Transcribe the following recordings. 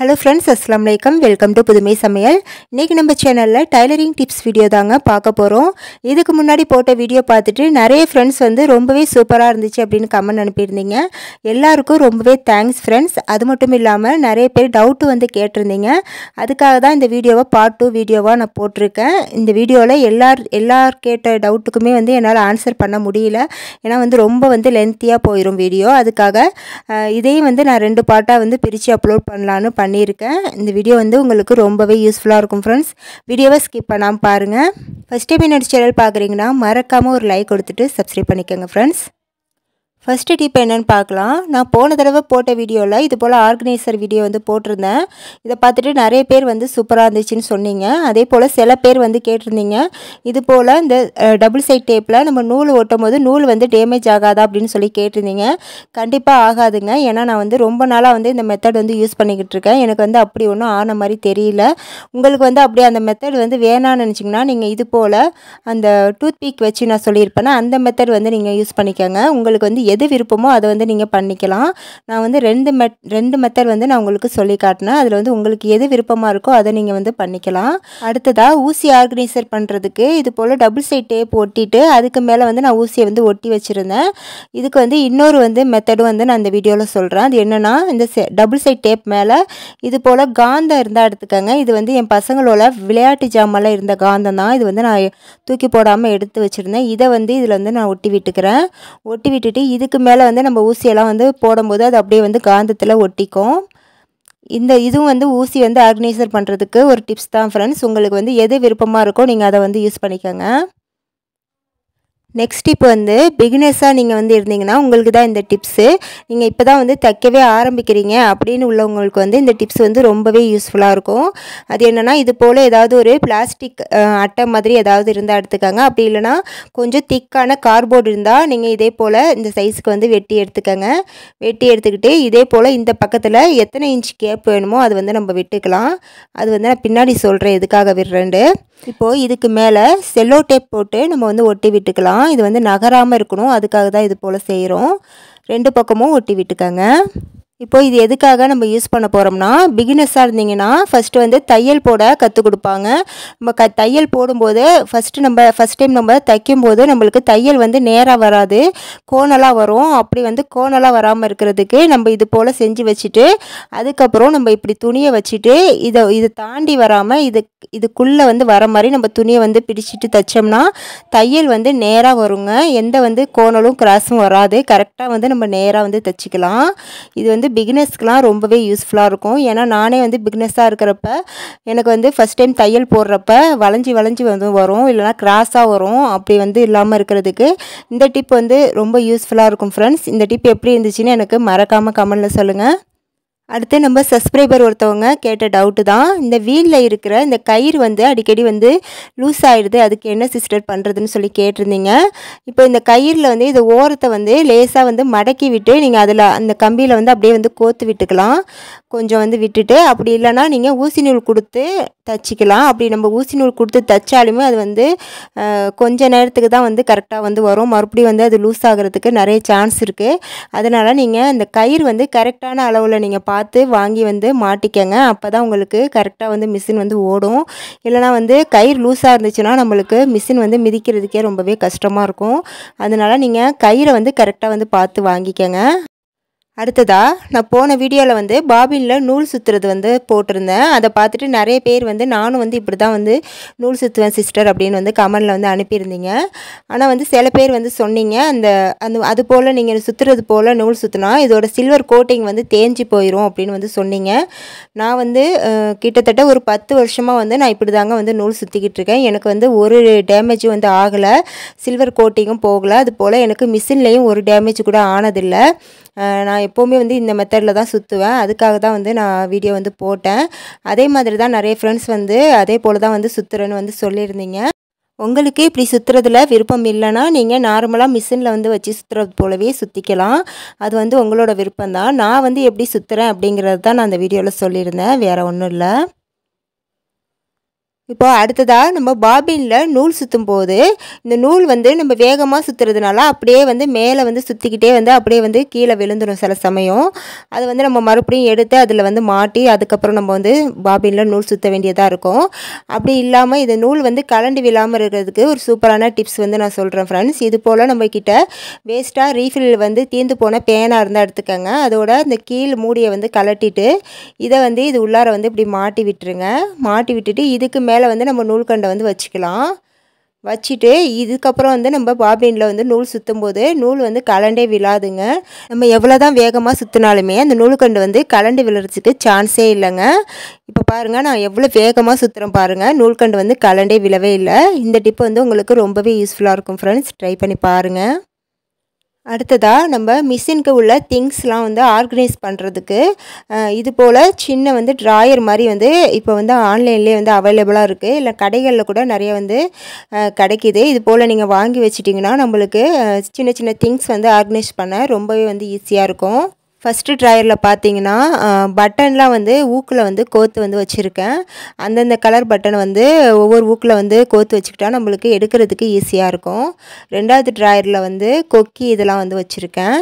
hello friends அஸ்லாம் வலைக்கம் welcome to புதுமை சமையல் இன்றைக்கி நம்ம சேனலில் டைலரிங் டிப்ஸ் வீடியோ தாங்க பார்க்க போகிறோம் இதுக்கு முன்னாடி போட்ட வீடியோ பார்த்துட்டு நிறைய ஃப்ரெண்ட்ஸ் வந்து ரொம்பவே சூப்பராக இருந்துச்சு அப்படின்னு கமெண்ட் அனுப்பியிருந்தீங்க எல்லாருக்கும் ரொம்பவே தேங்க்ஸ் ஃப்ரெண்ட்ஸ் அது மட்டும் இல்லாமல் நிறைய பேர் டவுட்டு வந்து கேட்டிருந்தீங்க அதுக்காக தான் இந்த வீடியோவை பார்ட் டூ வீடியோவாக நான் போட்டிருக்கேன் இந்த வீடியோவில் எல்லார் எல்லார் கேட்ட டவுட்டுக்குமே வந்து என்னால் ஆன்சர் பண்ண முடியல ஏன்னா வந்து ரொம்ப வந்து லென்த்தியாக போயிடும் வீடியோ அதுக்காக இதையும் வந்து நான் ரெண்டு பார்ட்டாக வந்து பிரித்து அப்லோட் பண்ணலான்னு பண்ணேன் பண்ணியிருக்கேன் இந்த வீடியோ வந்து உங்களுக்கு ரொம்பவே யூஸ்ஃபுல்லாக இருக்கும் ஃப்ரெண்ட்ஸ் வீடியோவை ஸ்கிப் பண்ணாமல் பாருங்கள் ஃபஸ்ட் டைம் என்னோடய சேனல் பார்க்குறீங்கன்னா மறக்காமல் ஒரு லைக் கொடுத்துட்டு சப்ஸ்கிரைப் பண்ணிக்கோங்க ஃப்ரெண்ட்ஸ் ஃபஸ்ட்டு டிப் என்னென்னு பார்க்கலாம் நான் போன தடவை போட்ட வீடியோவில் இது போல் ஆர்கனைசர் வீடியோ வந்து போட்டிருந்தேன் இதை பார்த்துட்டு நிறைய பேர் வந்து சூப்பராக இருந்துச்சுன்னு சொன்னீங்க அதே போல் சில பேர் வந்து கேட்டிருந்தீங்க இது போல் இந்த டபுள் சைட் டேப்பில் நம்ம நூல் ஓட்டும் போது நூல் வந்து டேமேஜ் ஆகாதா அப்படின்னு சொல்லி கேட்டிருந்தீங்க கண்டிப்பாக ஆகாதுங்க ஏன்னா நான் வந்து ரொம்ப நாளாக வந்து இந்த மெத்தட் வந்து யூஸ் பண்ணிக்கிட்டு இருக்கேன் எனக்கு வந்து அப்படி ஒன்றும் ஆன மாதிரி தெரியல உங்களுக்கு வந்து அப்படியே அந்த மெத்தட் வந்து வேணான்னு நினச்சிங்கன்னா நீங்கள் இது போல் அந்த டூத் பீக் வச்சு நான் சொல்லியிருப்பேன்னா அந்த மெத்தட் வந்து நீங்கள் யூஸ் பண்ணிக்கோங்க உங்களுக்கு வந்து எது எது விருப்பமோ அதை வந்து நீங்கள் பண்ணிக்கலாம் நான் வந்து ரெண்டு மெத் ரெண்டு மெத்தட் வந்து நான் உங்களுக்கு சொல்லி காட்டினேன் அதில் வந்து உங்களுக்கு எது விருப்பமாக இருக்கோ அதை நீங்கள் வந்து பண்ணிக்கலாம் அடுத்ததாக ஊசி ஆர்கனைசர் பண்ணுறதுக்கு இது போல் டபுள் சைட் டேப் ஒட்டிட்டு அதுக்கு மேலே வந்து நான் ஊசியை வந்து ஒட்டி வச்சுருந்தேன் இதுக்கு வந்து இன்னொரு வந்து மெத்தடும் வந்து நான் இந்த வீடியோவில் சொல்கிறேன் அது என்னென்னா இந்த டபுள் சைட் டேப் மேலே இது போல் காந்தம் இருந்தால் எடுத்துக்கோங்க இது வந்து என் பசங்களோட விளையாட்டு ஜாமெல்லாம் இருந்த காந்தம் தான் இது வந்து நான் தூக்கி போடாமல் எடுத்து வச்சுருந்தேன் இதை வந்து இதில் வந்து நான் ஒட்டி விட்டுக்கிறேன் ஒட்டி விட்டுட்டு இதுக்கு மேலே வந்து நம்ம ஊசியெல்லாம் வந்து போடும்போது அது அப்படியே வந்து காந்தத்தில் ஒட்டிக்கும் இந்த இதுவும் வந்து ஊசி வந்து ஆர்கனைசர் பண்ணுறதுக்கு ஒரு டிப்ஸ் தான் ஃப்ரெண்ட்ஸ் உங்களுக்கு வந்து எது விருப்பமாக இருக்கோ நீங்கள் அதை வந்து யூஸ் பண்ணிக்கோங்க நெக்ஸ்ட் இப்போ வந்து பிகினர்ஸாக நீங்கள் வந்து இருந்தீங்கன்னா உங்களுக்கு தான் இந்த டிப்ஸு நீங்கள் இப்போ தான் வந்து தைக்கவே ஆரம்பிக்கிறீங்க அப்படின்னு உள்ளவங்களுக்கு வந்து இந்த டிப்ஸ் வந்து ரொம்பவே யூஸ்ஃபுல்லாக இருக்கும் அது என்னென்னா இது போல் ஏதாவது ஒரு பிளாஸ்டிக் அட்டை மாதிரி ஏதாவது இருந்தால் எடுத்துக்கோங்க அப்படி இல்லைனா கொஞ்சம் திக்கான கார்போர்டு இருந்தால் நீங்கள் இதே போல் இந்த சைஸுக்கு வந்து வெட்டி எடுத்துக்கோங்க வெட்டி எடுத்துக்கிட்டு இதே போல் இந்த பக்கத்தில் எத்தனை இன்ச் கேப் வேணுமோ அது வந்து நம்ம விட்டுக்கலாம் அது வந்து நான் பின்னாடி சொல்கிறேன் எதுக்காக விடுறேன்ட்டு இப்போது இதுக்கு மேலே செல்லோ டேப் போட்டு நம்ம வந்து ஒட்டி விட்டுக்கலாம் தான் இது வந்து நகராமல் இருக்கணும் அதுக்காக தான் இது போல் செய்கிறோம் ரெண்டு பக்கமும் ஒட்டி விட்டுக்கங்க இப்போ இது எதுக்காக நம்ம யூஸ் பண்ண போகிறோம்னா பிகினஸாக இருந்தீங்கன்னா ஃபஸ்ட்டு வந்து தையல் போட கற்றுக் கொடுப்பாங்க நம்ம க தையல் போடும்போது ஃபஸ்ட்டு நம்ம ஃபஸ்ட் டைம் நம்ம தைக்கும் போது நம்மளுக்கு தையல் வந்து நேராக வராது கோணலாக வரும் அப்படி வந்து கோணலாக வராமல் இருக்கிறதுக்கு நம்ம இது போல் செஞ்சு வச்சுட்டு அதுக்கப்புறம் நம்ம இப்படி துணியை வச்சுட்டு இதை இதை தாண்டி வராமல் இது இதுக்குள்ளே வந்து வர மாதிரி நம்ம துணியை வந்து பிடிச்சிட்டு தைச்சோம்னா தையல் வந்து நேராக வருங்க எந்த வந்து கோணலும் கிராஸும் வராது கரெக்டாக வந்து நம்ம நேராக வந்து தைச்சிக்கலாம் இது வந்து வந்து பிகினர்ஸ்க்குலாம் ரொம்பவே யூஸ்ஃபுல்லாக இருக்கும் ஏன்னா நானே வந்து பிகினஸாக இருக்கிறப்ப எனக்கு வந்து ஃபஸ்ட் டைம் தையல் போடுறப்ப வளைஞ்சி வளைஞ்சி வந்து வரும் இல்லைனா கிராஸாக வரும் அப்படி வந்து இல்லாமல் இருக்கிறதுக்கு இந்த டிப் வந்து ரொம்ப யூஸ்ஃபுல்லாக இருக்கும் ஃப்ரெண்ட்ஸ் இந்த டிப் எப்படி இருந்துச்சுன்னு எனக்கு மறக்காமல் கமெண்டில் சொல்லுங்கள் அடுத்து நம்ம சப்ஸ்கிரைபர் ஒருத்தவங்க கேட்ட டவுட்டு தான் இந்த வீலில் இருக்கிற இந்த கயிறு வந்து அடிக்கடி வந்து லூஸ் ஆகிடுது அதுக்கு என்ன சிஸ்டர் பண்ணுறதுன்னு சொல்லி கேட்டிருந்தீங்க இப்போ இந்த கயிறில் வந்து இது ஓரத்தை வந்து லேசாக வந்து மடக்கி விட்டு நீங்கள் அதில் அந்த கம்பியில் வந்து அப்படியே வந்து கோத்து விட்டுக்கலாம் கொஞ்சம் வந்து விட்டுட்டு அப்படி இல்லைனா நீங்கள் ஊசி நூல் கொடுத்து தச்சிக்கலாம் அப்படி நம்ம ஊசி நூல் கொடுத்து தைச்சாலுமே அது வந்து கொஞ்ச நேரத்துக்கு தான் வந்து கரெக்டாக வந்து வரும் மறுபடியும் வந்து அது லூஸ் ஆகிறதுக்கு நிறைய சான்ஸ் இருக்குது அதனால் நீங்கள் அந்த கயிறு வந்து கரெக்டான அளவில் நீங்கள் பா பார்த்து வாங்கி வந்து மாட்டிக்கங்க அப்போ தான் உங்களுக்கு கரெக்டாக வந்து மிஷின் வந்து ஓடும் இல்லைனா வந்து கயிறு லூஸாக இருந்துச்சுன்னா நம்மளுக்கு மிஷின் வந்து மிதிக்கிறதுக்கே ரொம்பவே கஷ்டமாக இருக்கும் அதனால் நீங்கள் கயிறை வந்து கரெக்டாக வந்து பார்த்து வாங்கிக்கங்க அடுத்ததாக நான் போன வீடியோவில் வந்து பாபினில் நூல் சுற்றுறது வந்து போட்டிருந்தேன் அதை பார்த்துட்டு நிறைய பேர் வந்து நானும் வந்து இப்படி தான் வந்து நூல் சுற்றுவேன் சிஸ்டர் அப்படின்னு வந்து கமெண்டில் வந்து அனுப்பியிருந்தீங்க ஆனால் வந்து சில பேர் வந்து சொன்னீங்க அந்த அந்த அது போல் நீங்கள் சுற்றுறது போல் நூல் சுற்றினா இதோட சில்வர் கோட்டிங் வந்து தேஞ்சு போயிடும் அப்படின்னு வந்து சொன்னீங்க நான் வந்து கிட்டத்தட்ட ஒரு பத்து வருஷமாக வந்து நான் இப்படி தாங்க வந்து நூல் சுற்றிக்கிட்டு இருக்கேன் எனக்கு வந்து ஒரு டேமேஜும் வந்து ஆகலை சில்வர் கோட்டிங்கும் போகலை அது போல் எனக்கு மிஷின்லேயும் ஒரு டேமேஜ் கூட ஆனதில்லை நான் எப்போவுமே வந்து இந்த மெத்தடில் தான் சுற்றுவேன் அதுக்காக தான் வந்து நான் வீடியோ வந்து போட்டேன் அதே மாதிரி தான் நிறைய ஃப்ரெண்ட்ஸ் வந்து அதே போல் தான் வந்து சுற்றுறேன்னு வந்து சொல்லியிருந்தீங்க உங்களுக்கு இப்படி சுற்றுறதுல விருப்பம் இல்லைன்னா நீங்கள் நார்மலாக மிஷினில் வந்து வச்சு சுற்றுறது போலவே சுற்றிக்கலாம் அது வந்து உங்களோட விருப்பம் தான் நான் வந்து எப்படி சுற்றுறேன் அப்படிங்கிறது தான் நான் அந்த வீடியோவில் சொல்லியிருந்தேன் வேறு ஒன்றும் இல்லை இப்போ அடுத்ததாக நம்ம பாபினில் நூல் சுற்றும் போது இந்த நூல் வந்து நம்ம வேகமாக சுற்றுறதுனால அப்படியே வந்து மேலே வந்து சுற்றிக்கிட்டே வந்து அப்படியே வந்து கீழே விழுந்துடும் சில சமயம் அது வந்து நம்ம மறுபடியும் எடுத்து அதில் வந்து மாட்டி அதுக்கப்புறம் நம்ம வந்து பாபினில் நூல் சுற்ற வேண்டியதாக இருக்கும் அப்படி இல்லாமல் இந்த நூல் வந்து கலண்டு விழாமல் இருக்கிறதுக்கு ஒரு சூப்பரான டிப்ஸ் வந்து நான் சொல்கிறேன் ஃப்ரெண்ட்ஸ் இது போல் நம்மக்கிட்ட வேஸ்ட்டாக ரீஃபில் வந்து தீர்ந்து போன பேனாக இருந்தால் எடுத்துக்கோங்க அதோட இந்த கீழ் மூடியை வந்து கலட்டிட்டு இதை வந்து இது உள்ளார வந்து இப்படி மாட்டி விட்டுருங்க மாட்டி விட்டுட்டு இதுக்கு மேலே மேலே வந்து நம்ம நூல்கண்டை வந்து வச்சுக்கலாம் வச்சுட்டு இதுக்கப்புறம் வந்து நம்ம பாபினில் வந்து நூல் சுற்றும் போது நூல் வந்து கலண்டே விழாதுங்க நம்ம எவ்வளோ தான் வேகமாக சுற்றினாலுமே அந்த நூல்கண்டு வந்து கலண்டு விழுறதுக்கு சான்ஸே இல்லைங்க இப்போ பாருங்கள் நான் எவ்வளோ வேகமாக சுற்றுறேன் பாருங்கள் நூல்கண்டு வந்து கலண்டே விழவே இல்லை இந்த டிப்பு வந்து உங்களுக்கு ரொம்பவே யூஸ்ஃபுல்லாக இருக்கும் ஃப்ரெண்ட்ஸ் ட்ரை பண்ணி பாருங்கள் அடுத்ததாக நம்ம மிஷினுக்கு உள்ள திங்ஸ்லாம் வந்து ஆர்கனைஸ் பண்ணுறதுக்கு இது போல் சின்ன வந்து ட்ராயர் மாதிரி வந்து இப்போ வந்து ஆன்லைன்லேயே வந்து அவைலபிளாக இருக்குது இல்லை கடைகளில் கூட நிறைய வந்து கிடைக்கிது இது போல் நீங்கள் வாங்கி வச்சிட்டிங்கன்னா நம்மளுக்கு சின்ன சின்ன திங்ஸ் வந்து ஆர்கனைஸ் பண்ண ரொம்பவே வந்து ஈஸியாக இருக்கும் ஃபஸ்ட்டு ட்ராயரில் பார்த்தீங்கன்னா பட்டன்லாம் வந்து ஊக்கில் வந்து கோத்து வந்து வச்சுருக்கேன் அந்தந்த கலர் பட்டன் வந்து ஒவ்வொரு ஊக்கில் வந்து கோத்து வச்சுக்கிட்டா நம்மளுக்கு எடுக்கிறதுக்கு ஈஸியாக இருக்கும் ரெண்டாவது ட்ராயரில் வந்து கொக்கி இதெல்லாம் வந்து வச்சுருக்கேன்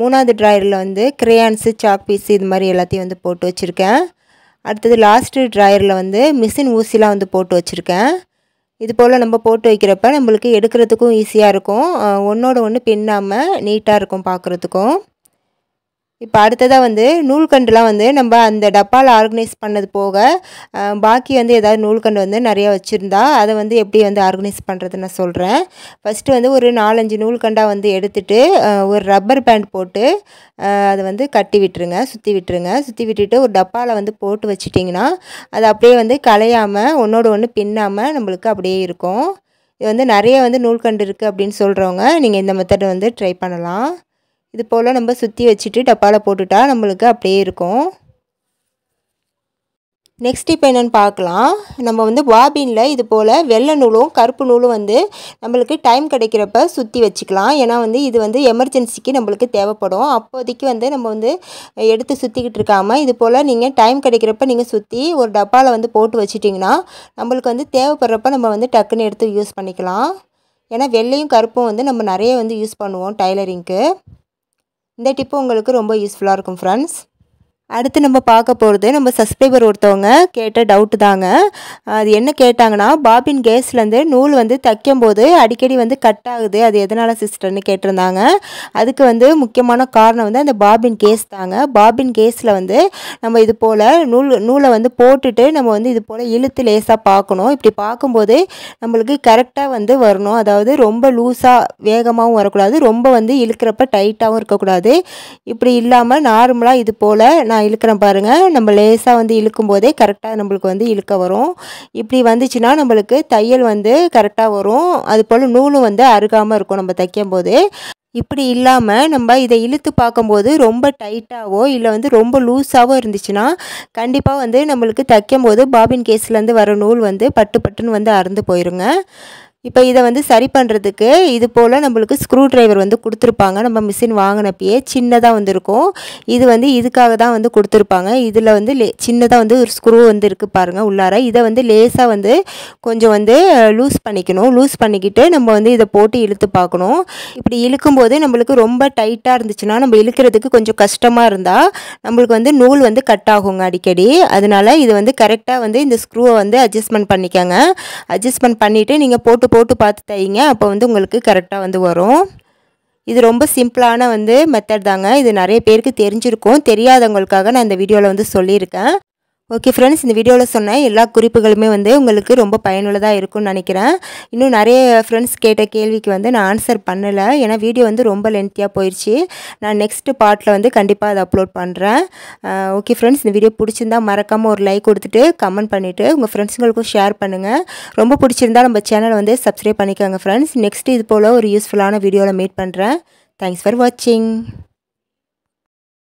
மூணாவது ட்ராயரில் வந்து கிரேயான்ஸு சாக் பீஸு இது மாதிரி எல்லாத்தையும் வந்து போட்டு வச்சுருக்கேன் அடுத்தது லாஸ்ட்டு ட்ராயரில் வந்து மிஷின் ஊசிலாம் வந்து போட்டு வச்சுருக்கேன் இது போல் நம்ம போட்டு வைக்கிறப்ப நம்மளுக்கு எடுக்கிறதுக்கும் ஈஸியாக இருக்கும் ஒன்றோட ஒன்று பின்னாமல் நீட்டாக இருக்கும் பார்க்குறதுக்கும் இப்போ அடுத்ததாக வந்து நூல்கண்டுலாம் வந்து நம்ம அந்த டப்பாவில் ஆர்கனைஸ் பண்ணது போக பாக்கி வந்து ஏதாவது நூல்கண்டு வந்து நிறையா வச்சுருந்தா அதை வந்து எப்படி வந்து ஆர்கனைஸ் பண்ணுறது நான் சொல்கிறேன் ஃபஸ்ட்டு வந்து ஒரு நாலஞ்சு நூல்கண்டாக வந்து எடுத்துகிட்டு ஒரு ரப்பர் பேண்ட் போட்டு அதை வந்து கட்டி விட்டுருங்க சுற்றி விட்டுருங்க சுற்றி விட்டுட்டு ஒரு டப்பாவில் வந்து போட்டு வச்சிட்டிங்கன்னா அது அப்படியே வந்து கலையாமல் ஒன்றோடு ஒன்று பின்னாமல் நம்மளுக்கு அப்படியே இருக்கும் இது வந்து நிறைய வந்து நூல்கண்டு இருக்குது அப்படின்னு சொல்கிறவங்க நீங்கள் இந்த மெத்தடை வந்து ட்ரை பண்ணலாம் இது போல் நம்ம சுற்றி வச்சுட்டு டப்பாவில் போட்டுட்டால் நம்மளுக்கு அப்படியே இருக்கும் நெக்ஸ்ட் இப்போ என்னென்னு பார்க்கலாம் நம்ம வந்து பாபினில் இது போல் வெள்ளை நூலும் கருப்பு நூலும் வந்து நம்மளுக்கு டைம் கிடைக்கிறப்ப சுற்றி வச்சுக்கலாம் ஏன்னா வந்து இது வந்து எமர்ஜென்சிக்கு நம்மளுக்கு தேவைப்படும் அப்போதைக்கு வந்து நம்ம வந்து எடுத்து சுற்றிக்கிட்டு இருக்காமல் இது போல் நீங்கள் டைம் கிடைக்கிறப்ப நீங்கள் சுற்றி ஒரு டப்பாவில் வந்து போட்டு வச்சிட்டிங்கன்னா நம்மளுக்கு வந்து தேவைப்படுறப்ப நம்ம வந்து டக்குன்னு எடுத்து யூஸ் பண்ணிக்கலாம் ஏன்னா வெள்ளையும் கருப்பும் வந்து நம்ம நிறைய வந்து யூஸ் பண்ணுவோம் டைலரிங்க்கு இந்த டிப்பு உங்களுக்கு ரொம்ப யூஸ்ஃபுல்லாக இருக்கும் ஃப்ரெண்ட்ஸ் அடுத்து நம்ம பார்க்க போகிறது நம்ம சஸ்கிரைபர் ஒருத்தவங்க கேட்ட டவுட்டு தாங்க அது என்ன கேட்டாங்கன்னா பாபின் கேஸ்லேருந்து நூல் வந்து தைக்கும் போது அடிக்கடி வந்து கட் ஆகுது அது எதனால் சிஸ்டர்னு கேட்டிருந்தாங்க அதுக்கு வந்து முக்கியமான காரணம் வந்து அந்த பாபின் கேஸ் தாங்க பாபின் கேஸில் வந்து நம்ம இது போல் நூல் நூலை வந்து போட்டுட்டு நம்ம வந்து இது போல் இழுத்து லேசாக பார்க்கணும் இப்படி பார்க்கும்போது நம்மளுக்கு கரெக்டாக வந்து வரணும் அதாவது ரொம்ப லூஸாக வேகமாகவும் வரக்கூடாது ரொம்ப வந்து இழுக்கிறப்ப டைட்டாகவும் இருக்கக்கூடாது இப்படி இல்லாமல் நார்மலாக இது போல் நான் நான் இழுக்கிறேன் பாருங்கள் நம்ம லேஸாக வந்து இழுக்கும் போதே கரெக்டாக நம்மளுக்கு வந்து இழுக்க வரும் இப்படி வந்துச்சுன்னா நம்மளுக்கு தையல் வந்து கரெக்டாக வரும் அது போல் நூலும் வந்து அருகாமல் இருக்கும் நம்ம தைக்கும் போது இப்படி இல்லாமல் நம்ம இதை இழுத்து பார்க்கும்போது ரொம்ப டைட்டாகவோ இல்லை வந்து ரொம்ப லூஸாகவோ இருந்துச்சுன்னா கண்டிப்பாக வந்து நம்மளுக்கு தைக்கும் போது பாபின் கேஸ்லேருந்து வர நூல் வந்து பட்டு பட்டுன்னு வந்து அறுந்து போயிருங்க இப்போ இதை வந்து சரி பண்ணுறதுக்கு இது போல் நம்மளுக்கு ஸ்க்ரூ ட்ரைவர் வந்து கொடுத்துருப்பாங்க நம்ம மிஷின் வாங்கினப்பயே சின்னதாக வந்துருக்கும் இது வந்து இதுக்காக தான் வந்து கொடுத்துருப்பாங்க இதில் வந்து லே சின்னதாக வந்து ஒரு ஸ்க்ரூ வந்து இருக்குது பாருங்கள் உள்ளார இதை வந்து லேஸாக வந்து கொஞ்சம் வந்து லூஸ் பண்ணிக்கணும் லூஸ் பண்ணிக்கிட்டு நம்ம வந்து இதை போட்டு இழுத்து பார்க்கணும் இப்படி இழுக்கும்போது நம்மளுக்கு ரொம்ப டைட்டாக இருந்துச்சுன்னா நம்ம இழுக்கிறதுக்கு கொஞ்சம் கஷ்டமாக இருந்தால் நம்மளுக்கு வந்து நூல் வந்து கட் ஆகுங்க அடிக்கடி அதனால் இது வந்து கரெக்டாக வந்து இந்த ஸ்க்ரூவை வந்து அட்ஜஸ்ட்மெண்ட் பண்ணிக்கோங்க அட்ஜஸ்ட்மெண்ட் பண்ணிவிட்டு நீங்கள் போட்டு போட்டு பார்த்து தைங்க அப்போ வந்து உங்களுக்கு கரெக்டாக வந்து வரும் இது ரொம்ப சிம்பிளான வந்து மெத்தட் தாங்க இது நிறைய பேருக்கு தெரிஞ்சிருக்கும் தெரியாதவங்களுக்காக நான் இந்த வீடியோவில் வந்து சொல்லியிருக்கேன் ஓகே ஃப்ரெண்ட்ஸ் இந்த வீடியோவில் சொன்ன எல்லா குறிப்புகளுமே வந்து உங்களுக்கு ரொம்ப பயனுள்ளதாக இருக்கும்னு நினைக்கிறேன் இன்னும் நிறைய ஃப்ரெண்ட்ஸ் கேட்ட கேள்விக்கு வந்து நான் ஆன்சர் பண்ணலை ஏன்னா வீடியோ வந்து ரொம்ப லென்த்தியாக போயிடுச்சு நான் நெக்ஸ்ட்டு பார்ட்டில் வந்து கண்டிப்பாக அதை அப்லோட் பண்ணுறேன் ஓகே ஃப்ரெண்ட்ஸ் இந்த வீடியோ பிடிச்சிருந்தால் மறக்காமல் ஒரு லைக் கொடுத்துட்டு கமெண்ட் பண்ணிவிட்டு உங்கள் ஃப்ரெண்ட்ஸுங்களுக்கும் ஷேர் பண்ணுங்கள் ரொம்ப பிடிச்சிருந்தா நம்ம சேனலை வந்து சப்ஸ்கிரைப் பண்ணிக்கோங்க ஃப்ரெண்ட்ஸ் நெக்ஸ்ட்டு இது போல் ஒரு யூஸ்ஃபுல்லான வீடியோவில் மீட் பண்ணுறேன் தேங்க்ஸ் ஃபார் வாட்சிங்